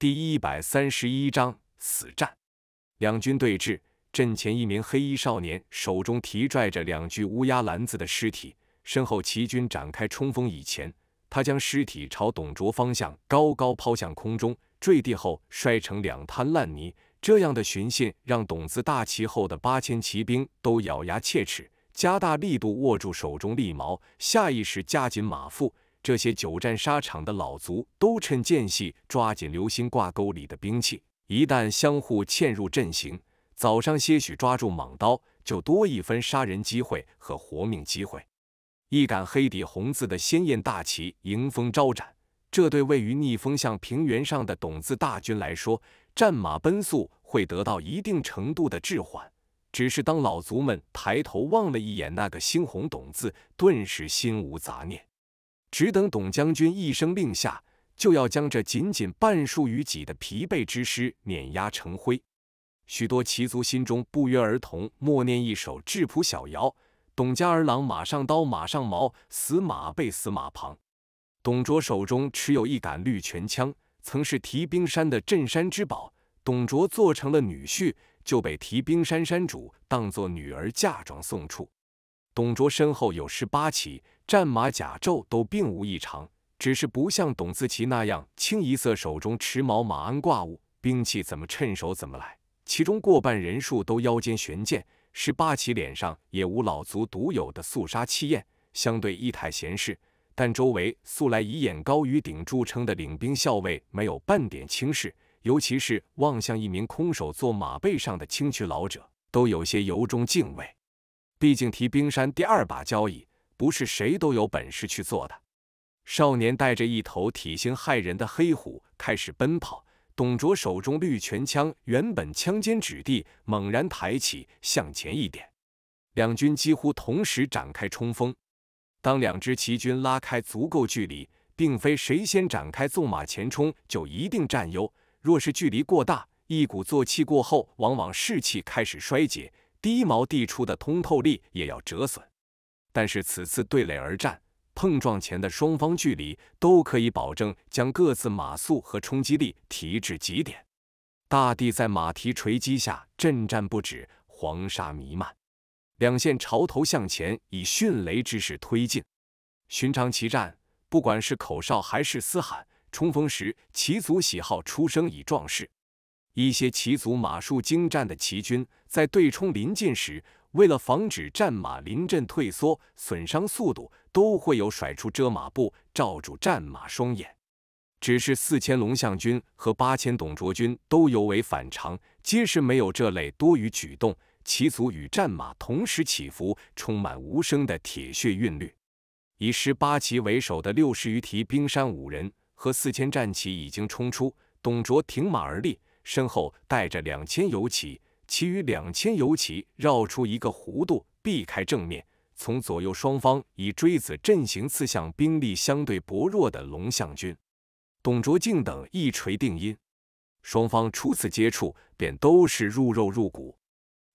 第一百三十一章死战。两军对峙，阵前一名黑衣少年手中提拽着两具乌鸦篮子的尸体，身后齐军展开冲锋以前，他将尸体朝董卓方向高高抛向空中，坠地后摔成两滩烂泥。这样的寻衅，让董字大旗后的八千骑兵都咬牙切齿，加大力度握住手中利矛，下意识加紧马腹。这些久战沙场的老卒都趁间隙抓紧流星挂钩里的兵器，一旦相互嵌入阵型，早上些许抓住猛刀，就多一分杀人机会和活命机会。一杆黑底红字的鲜艳大旗迎风招展，这对位于逆风向平原上的董字大军来说，战马奔速会得到一定程度的滞缓。只是当老卒们抬头望了一眼那个猩红董字，顿时心无杂念。只等董将军一声令下，就要将这仅仅半数于己的疲惫之师碾压成灰。许多骑卒心中不约而同默念一首质朴小谣：“董家儿郎马上刀，马上矛，死马背死马旁。”董卓手中持有一杆绿泉枪，曾是提兵山的镇山之宝。董卓做成了女婿，就被提兵山山主当作女儿嫁妆送出。董卓身后有十八骑。战马甲胄都并无异常，只是不像董自奇那样清一色手中持矛，马鞍挂物，兵器怎么趁手怎么来。其中过半人数都腰间悬剑，十八骑脸上也无老卒独有的肃杀气焰，相对仪态闲适。但周围素来以眼高于顶著称的领兵校尉没有半点轻视，尤其是望向一名空手坐马背上的青渠老者，都有些由衷敬畏。毕竟提兵山第二把交椅。不是谁都有本事去做的。少年带着一头体型骇人的黑虎开始奔跑。董卓手中绿拳枪原本枪尖指地，猛然抬起向前一点。两军几乎同时展开冲锋。当两支骑军拉开足够距离，并非谁先展开纵马前冲就一定占优。若是距离过大，一鼓作气过后，往往士气开始衰竭，低毛递出的通透力也要折损。但是此次对垒而战，碰撞前的双方距离都可以保证将各自马速和冲击力提至极点。大地在马蹄锤击下震颤不止，黄沙弥漫，两线朝头向前以迅雷之势推进。寻常骑战，不管是口哨还是嘶喊，冲锋时骑卒喜好出声以壮士。一些骑卒马术精湛的骑军，在对冲临近时。为了防止战马临阵退缩、损伤速度，都会有甩出遮马布，罩住战马双眼。只是四千龙象军和八千董卓军都尤为反常，皆是没有这类多余举动，骑卒与战马同时起伏，充满无声的铁血韵律。以十八骑为首的六十余骑冰山五人和四千战骑已经冲出，董卓停马而立，身后带着两千游骑。其余两千游骑绕出一个弧度，避开正面，从左右双方以锥子阵型刺向兵力相对薄弱的龙象军。董卓敬等一锤定音。双方初次接触便都是入肉入骨。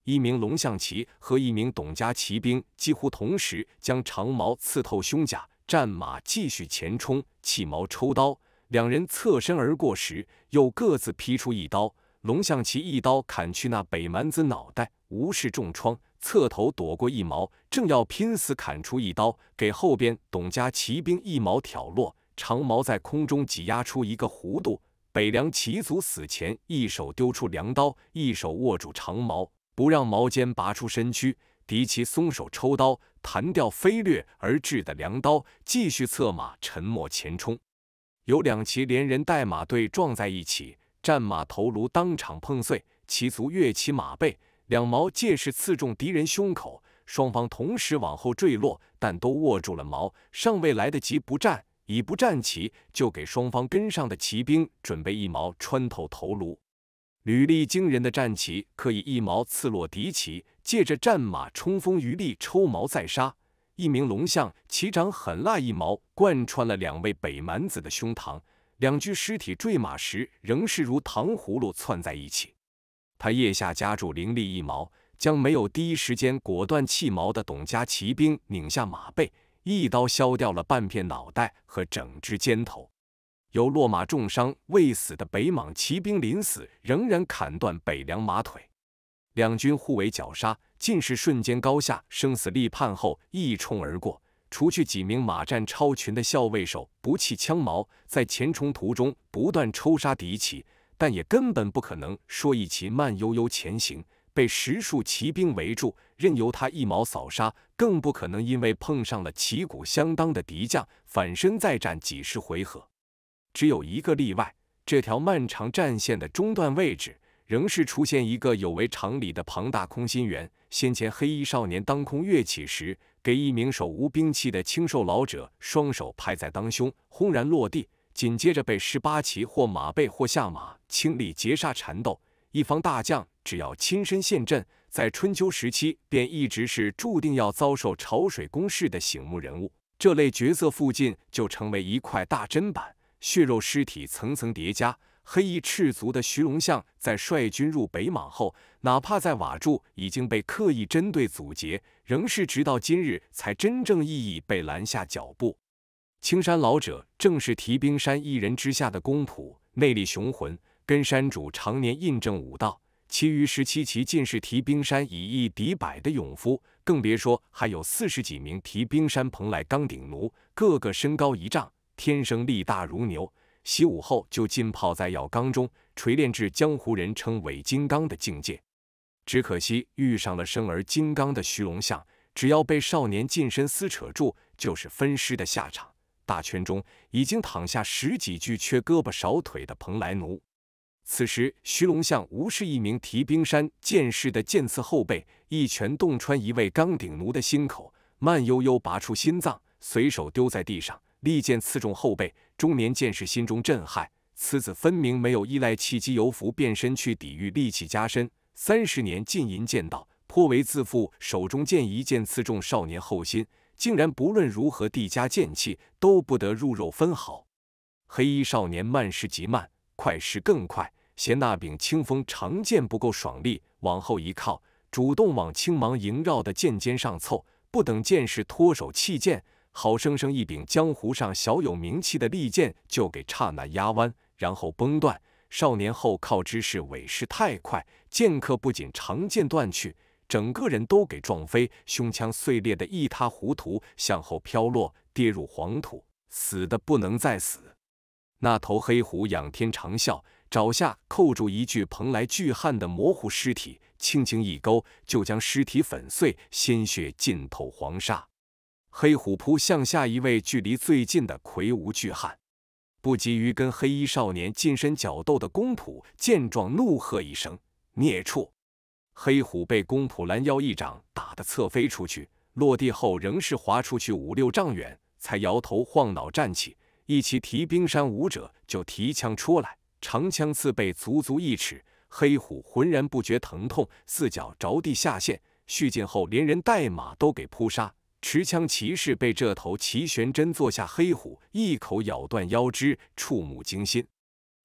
一名龙象骑和一名董家骑兵几乎同时将长矛刺透胸甲，战马继续前冲，弃矛抽刀。两人侧身而过时，又各自劈出一刀。龙向其一刀砍去，那北蛮子脑袋无视重创，侧头躲过一矛，正要拼死砍出一刀，给后边董家骑兵一矛挑落。长矛在空中挤压出一个弧度，北凉骑卒死前一手丢出凉刀，一手握住长矛，不让矛尖拔出身躯。敌骑松手抽刀，弹掉飞掠而至的凉刀，继续策马沉默前冲。有两骑连人带马队撞在一起。战马头颅当场碰碎，骑卒跃起马背，两矛借势刺中敌人胸口，双方同时往后坠落，但都握住了矛，尚未来得及不战，已不战旗就给双方跟上的骑兵准备一矛穿透头颅。履历惊人的战旗可以一矛刺落敌旗，借着战马冲锋余力抽矛再杀。一名龙象骑长狠辣一矛贯穿了两位北蛮子的胸膛。两具尸体坠马时仍是如糖葫芦窜在一起。他腋下夹住凌厉一矛，将没有第一时间果断弃矛的董家骑兵拧下马背，一刀削掉了半片脑袋和整只肩头。有落马重伤未死的北莽骑兵，临死仍然砍断北凉马腿。两军互为绞杀，尽是瞬间高下生死立判后一冲而过。除去几名马战超群的校尉手不弃枪矛，在前冲途中不断抽杀敌骑，但也根本不可能说一骑慢悠悠前行，被十数骑兵围住，任由他一矛扫杀；更不可能因为碰上了旗鼓相当的敌将，反身再战几十回合。只有一个例外，这条漫长战线的中段位置，仍是出现一个有违常理的庞大空心圆。先前黑衣少年当空跃起时。给一名手无兵器的清瘦老者，双手拍在当胸，轰然落地。紧接着被十八骑或马背或下马，倾力截杀缠斗。一方大将只要亲身陷阵，在春秋时期便一直是注定要遭受潮水攻势的醒目人物。这类角色附近就成为一块大砧板，血肉尸体层层叠加。黑衣赤足的徐龙相在率军入北莽后，哪怕在瓦柱已经被刻意针对阻截，仍是直到今日才真正意义被拦下脚步。青山老者正是提兵山一人之下的公仆，内力雄浑，跟山主常年印证武道。其余十七骑尽是提兵山以一敌百的勇夫，更别说还有四十几名提兵山蓬莱钢顶奴，个个身高一丈，天生力大如牛。习武后就浸泡在药缸中，锤炼至江湖人称伪金刚的境界。只可惜遇上了生而金刚的徐龙象，只要被少年近身撕扯住，就是分尸的下场。大圈中已经躺下十几具缺胳膊少腿的蓬莱奴。此时，徐龙象无视一名提冰山剑士的剑刺后背，一拳洞穿一位钢顶奴的心口，慢悠悠拔出心脏，随手丢在地上。利剑刺中后背，中年剑士心中震撼。此子分明没有依赖气机游符变身去抵御利器加身。三十年浸淫剑道，颇为自负。手中剑一剑刺中少年后心，竟然不论如何递加剑气，都不得入肉分毫。黑衣少年慢时极慢，快时更快，嫌那柄清风长剑不够爽利，往后一靠，主动往青芒萦绕的剑尖上凑，不等剑士脱手弃剑。好生生一柄江湖上小有名气的利剑，就给刹那压弯，然后崩断。少年后靠之势尾势太快，剑客不仅长剑断去，整个人都给撞飞，胸腔碎裂的一塌糊涂，向后飘落，跌入黄土，死的不能再死。那头黑虎仰天长啸，爪下扣住一具蓬莱巨汉的模糊尸体，轻轻一勾，就将尸体粉碎，鲜血浸透黄沙。黑虎扑向下一位距离最近的魁梧巨汉，不急于跟黑衣少年近身角斗的公仆见状怒喝一声：“孽畜！”黑虎被公仆拦腰一掌打得侧飞出去，落地后仍是滑出去五六丈远，才摇头晃脑站起。一骑提兵山舞者就提枪出来，长枪刺背足足一尺。黑虎浑然不觉疼痛，四脚着地下陷，续进后连人带马都给扑杀。持枪骑士被这头齐玄真座下黑虎一口咬断腰肢，触目惊心。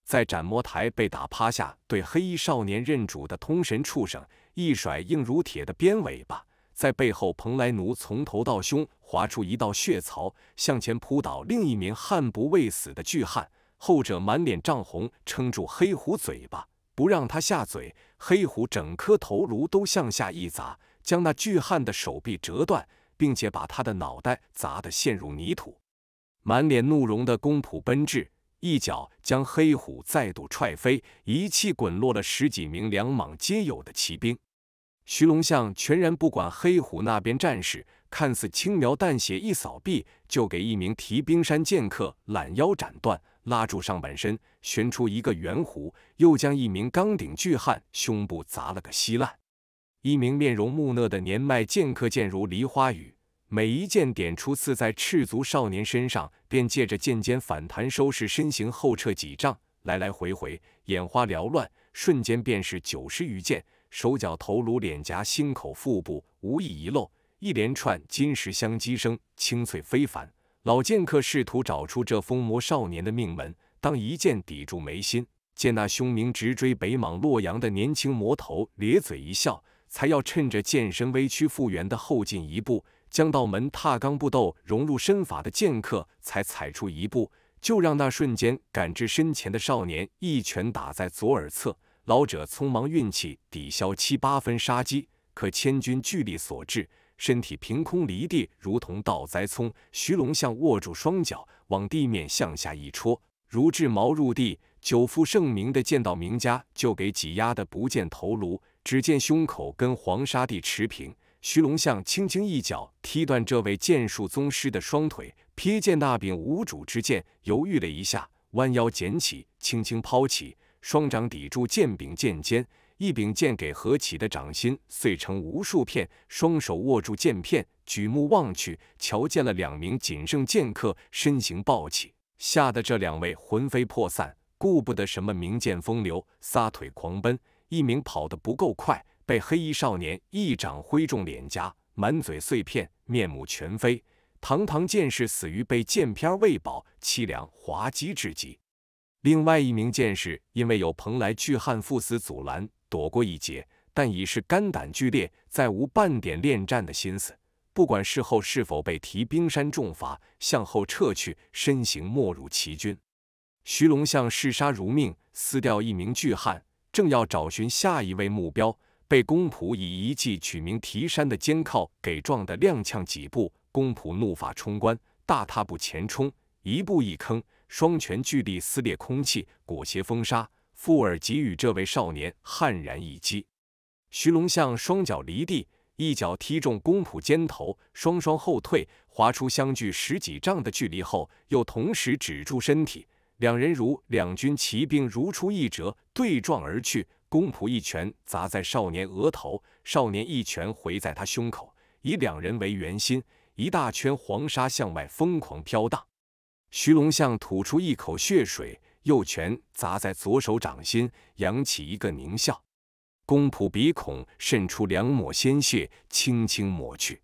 在斩魔台被打趴下，对黑衣少年认主的通神畜生，一甩硬如铁的鞭尾巴，在背后蓬莱奴从头到胸划出一道血槽，向前扑倒另一名悍不畏死的巨汉。后者满脸涨红，撑住黑虎嘴巴，不让他下嘴。黑虎整颗头颅都向下一砸，将那巨汉的手臂折断。并且把他的脑袋砸得陷入泥土，满脸怒容的公仆奔至，一脚将黑虎再度踹飞，一气滚落了十几名两莽皆有的骑兵。徐龙象全然不管黑虎那边战事，看似轻描淡写一扫臂，就给一名提冰山剑客懒腰斩断，拉住上半身旋出一个圆弧，又将一名钢顶巨汉胸部砸了个稀烂。一名面容木讷的年迈剑客，剑如梨花雨，每一剑点出刺在赤足少年身上，便借着剑尖反弹收拾身形后撤几丈，来来回回，眼花缭乱，瞬间便是九十余剑，手脚、头颅、脸颊、心口、腹部，无一遗漏。一连串金石相击声，清脆非凡。老剑客试图找出这疯魔少年的命门，当一剑抵住眉心，见那凶名直追北莽洛阳的年轻魔头咧嘴一笑。才要趁着剑身微屈复原的后进一步，将道门踏钢步斗融入身法的剑客，才踩出一步，就让那瞬间感知身前的少年一拳打在左耳侧。老者匆忙运气抵消七八分杀机，可千钧巨力所致，身体凭空离地，如同倒栽葱。徐龙象握住双脚，往地面向下一戳，如掷毛入地。久负盛名的剑道名家，就给挤压的不见头颅。只见胸口跟黄沙地持平，徐龙象轻轻一脚踢断这位剑术宗师的双腿。瞥见那柄无主之剑，犹豫了一下，弯腰捡起，轻轻抛起，双掌抵住剑柄剑尖，一柄剑给何启的掌心碎成无数片。双手握住剑片，举目望去，瞧见了两名仅剩剑客，身形暴起，吓得这两位魂飞魄散，顾不得什么名剑风流，撒腿狂奔。一名跑得不够快，被黑衣少年一掌挥中脸颊，满嘴碎片，面目全非。堂堂剑士死于被剑片喂饱，凄凉滑稽至极。另外一名剑士因为有蓬莱巨汉赴死阻拦，躲过一劫，但已是肝胆俱裂，再无半点恋战的心思。不管事后是否被提冰山重罚，向后撤去，身形没入齐军。徐龙象嗜杀如命，撕掉一名巨汉。正要找寻下一位目标，被公仆以一记取名“提山”的肩靠给撞得踉跄几步。公仆怒发冲冠，大踏步前冲，一步一坑，双拳巨力撕裂空气，裹挟风沙，附尔给予这位少年悍然一击。徐龙象双脚离地，一脚踢中公仆肩头，双双后退，划出相距十几丈的距离后，又同时止住身体。两人如两军骑兵，如出一辙，对撞而去。公仆一拳砸在少年额头，少年一拳回在他胸口。以两人为圆心，一大圈黄沙向外疯狂飘荡。徐龙象吐出一口血水，右拳砸在左手掌心，扬起一个狞笑。公仆鼻孔渗出两抹鲜血，轻轻抹去。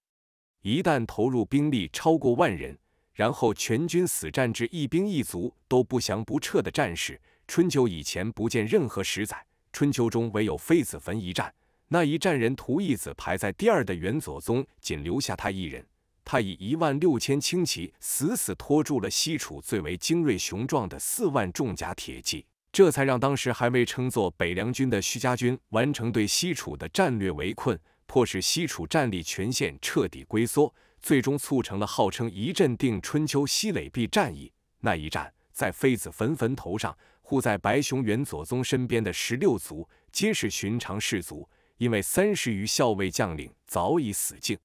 一旦投入兵力超过万人。然后全军死战至一兵一卒都不降不撤的战士，春秋以前不见任何实载。春秋中唯有妃子坟一战，那一战人屠义子排在第二的元左宗，仅留下他一人。他以一万六千轻骑，死死拖住了西楚最为精锐雄壮的四万重甲铁骑，这才让当时还未称作北凉军的徐家军完成对西楚的战略围困。迫使西楚战力全线彻底龟缩，最终促成了号称“一镇定春秋”西垒壁战役。那一战，在妃子坟坟头上护在白熊元左宗身边的十六族皆是寻常士卒，因为三十余校尉将领早已死尽。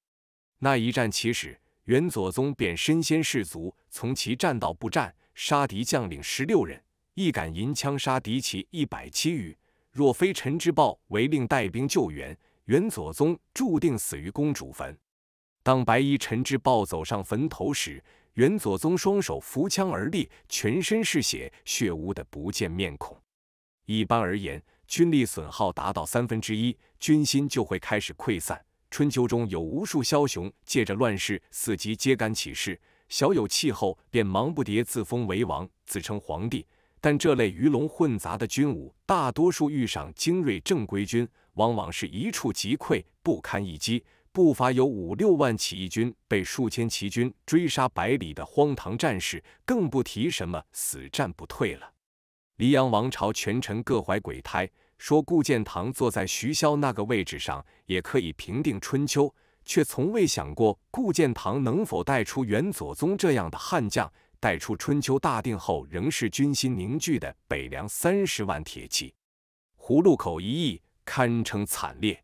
那一战起始，元左宗便身先士卒，从其战到不战，杀敌将领十六人，一杆银枪杀敌骑一百七余。若非陈之豹违令带兵救援，元佐宗注定死于公主坟。当白衣陈志豹走上坟头时，元佐宗双手扶枪而立，全身是血，血污的不见面孔。一般而言，军力损耗达到三分之一，军心就会开始溃散。春秋中有无数枭雄，借着乱世，伺机揭竿起事，小有气候便忙不迭自封为王，自称皇帝。但这类鱼龙混杂的军伍，大多数遇上精锐正规军。往往是一触即溃，不堪一击，不乏有五六万起义军被数千骑军追杀百里的荒唐战事，更不提什么死战不退了。黎阳王朝权臣各怀鬼胎，说顾建堂坐在徐骁那个位置上也可以平定春秋，却从未想过顾建堂能否带出元左宗这样的悍将，带出春秋大定后仍是军心凝聚的北凉三十万铁骑。葫芦口一役。堪称惨烈。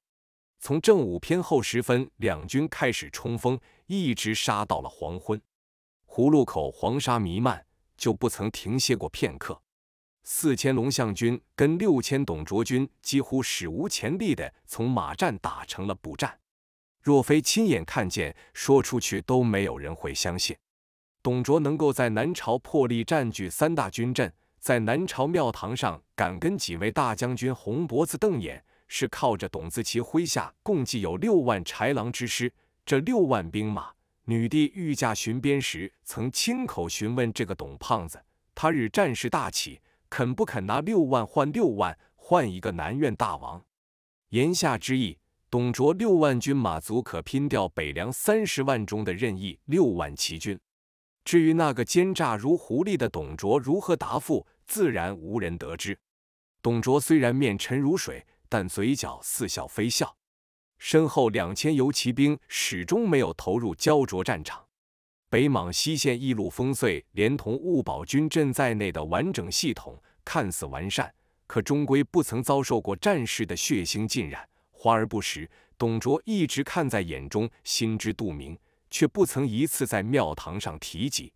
从正午偏后时分，两军开始冲锋，一直杀到了黄昏。葫芦口黄沙弥漫，就不曾停歇过片刻。四千龙象军跟六千董卓军几乎史无前例的从马战打成了步战。若非亲眼看见，说出去都没有人会相信。董卓能够在南朝破例占据三大军阵，在南朝庙堂上敢跟几位大将军红脖子瞪眼。是靠着董自奇麾下共计有六万豺狼之师。这六万兵马，女帝御驾巡边时曾亲口询问这个董胖子：他日战事大起，肯不肯拿六万换六万，换一个南苑大王？言下之意，董卓六万军马足可拼掉北凉三十万中的任意六万骑军。至于那个奸诈如狐狸的董卓如何答复，自然无人得知。董卓虽然面沉如水。但嘴角似笑非笑，身后两千游骑兵始终没有投入焦灼战场。北莽西线一路烽碎，连同物保军阵在内的完整系统看似完善，可终归不曾遭受过战士的血腥浸染，花而不实。董卓一直看在眼中，心知肚明，却不曾一次在庙堂上提及。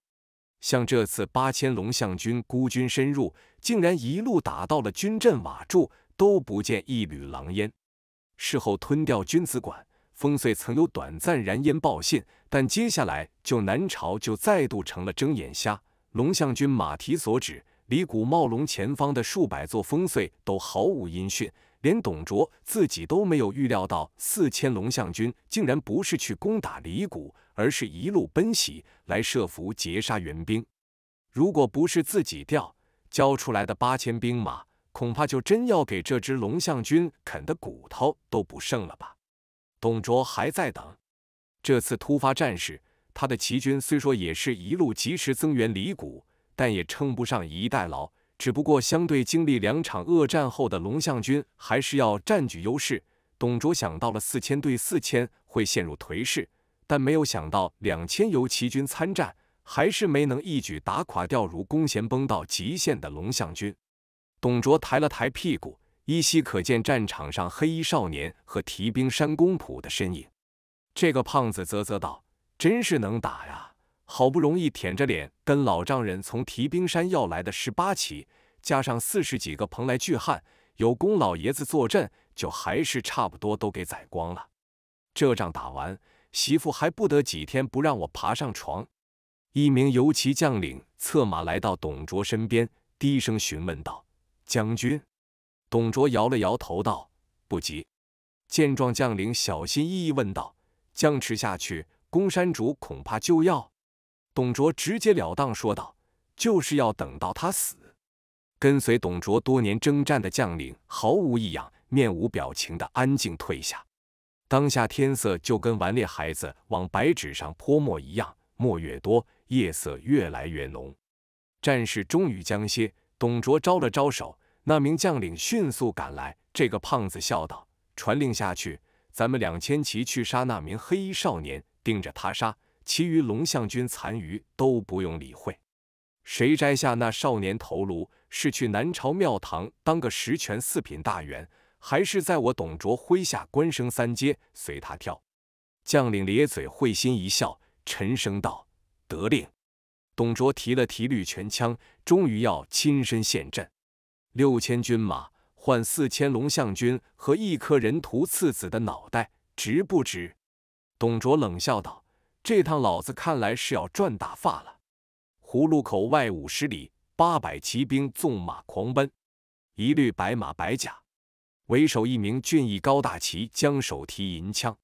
像这次八千龙象军孤军深入，竟然一路打到了军阵瓦柱。都不见一缕狼烟。事后吞掉君子馆封燧，曾有短暂燃烟报信，但接下来就南朝就再度成了睁眼瞎。龙象军马蹄所指，李古茂龙前方的数百座风燧都毫无音讯，连董卓自己都没有预料到，四千龙象军竟然不是去攻打李谷，而是一路奔袭来设伏截杀援兵。如果不是自己调交出来的八千兵马，恐怕就真要给这支龙象军啃的骨头都不剩了吧？董卓还在等。这次突发战事，他的骑军虽说也是一路及时增援李谷，但也称不上以逸待劳。只不过相对经历两场恶战后的龙象军，还是要占据优势。董卓想到了四千对四千会陷入颓势，但没有想到两千由骑军参战，还是没能一举打垮掉如弓弦绷到极限的龙象军。董卓抬了抬屁股，依稀可见战场上黑衣少年和提兵山公仆的身影。这个胖子啧啧道：“真是能打呀！好不容易舔着脸跟老丈人从提兵山要来的十八骑，加上四十几个蓬莱巨汉，有公老爷子坐镇，就还是差不多都给宰光了。这仗打完，媳妇还不得几天不让我爬上床？”一名游骑将领策马来到董卓身边，低声询问道。将军，董卓摇了摇头，道：“不急。”见状，将领小心翼翼问道：“僵持下去，公山主恐怕就要……”董卓直截了当说道：“就是要等到他死。”跟随董卓多年征战的将领毫无异样，面无表情的安静退下。当下天色就跟顽劣孩子往白纸上泼墨一样，墨越多，夜色越来越浓。战事终于将歇，董卓招了招手。那名将领迅速赶来，这个胖子笑道：“传令下去，咱们两千骑去杀那名黑衣少年，盯着他杀，其余龙象军残余都不用理会。谁摘下那少年头颅，是去南朝庙堂当个十全四品大员，还是在我董卓麾下官升三阶，随他挑。”将领咧嘴会心一笑，沉声道：“得令。”董卓提了提绿权枪，终于要亲身陷阵。六千军马换四千龙象军和一颗人屠次子的脑袋，值不值？董卓冷笑道：“这趟老子看来是要赚大发了。”葫芦口外五十里，八百骑兵纵马狂奔，一律白马白甲，为首一名俊逸高大骑将，手提银枪。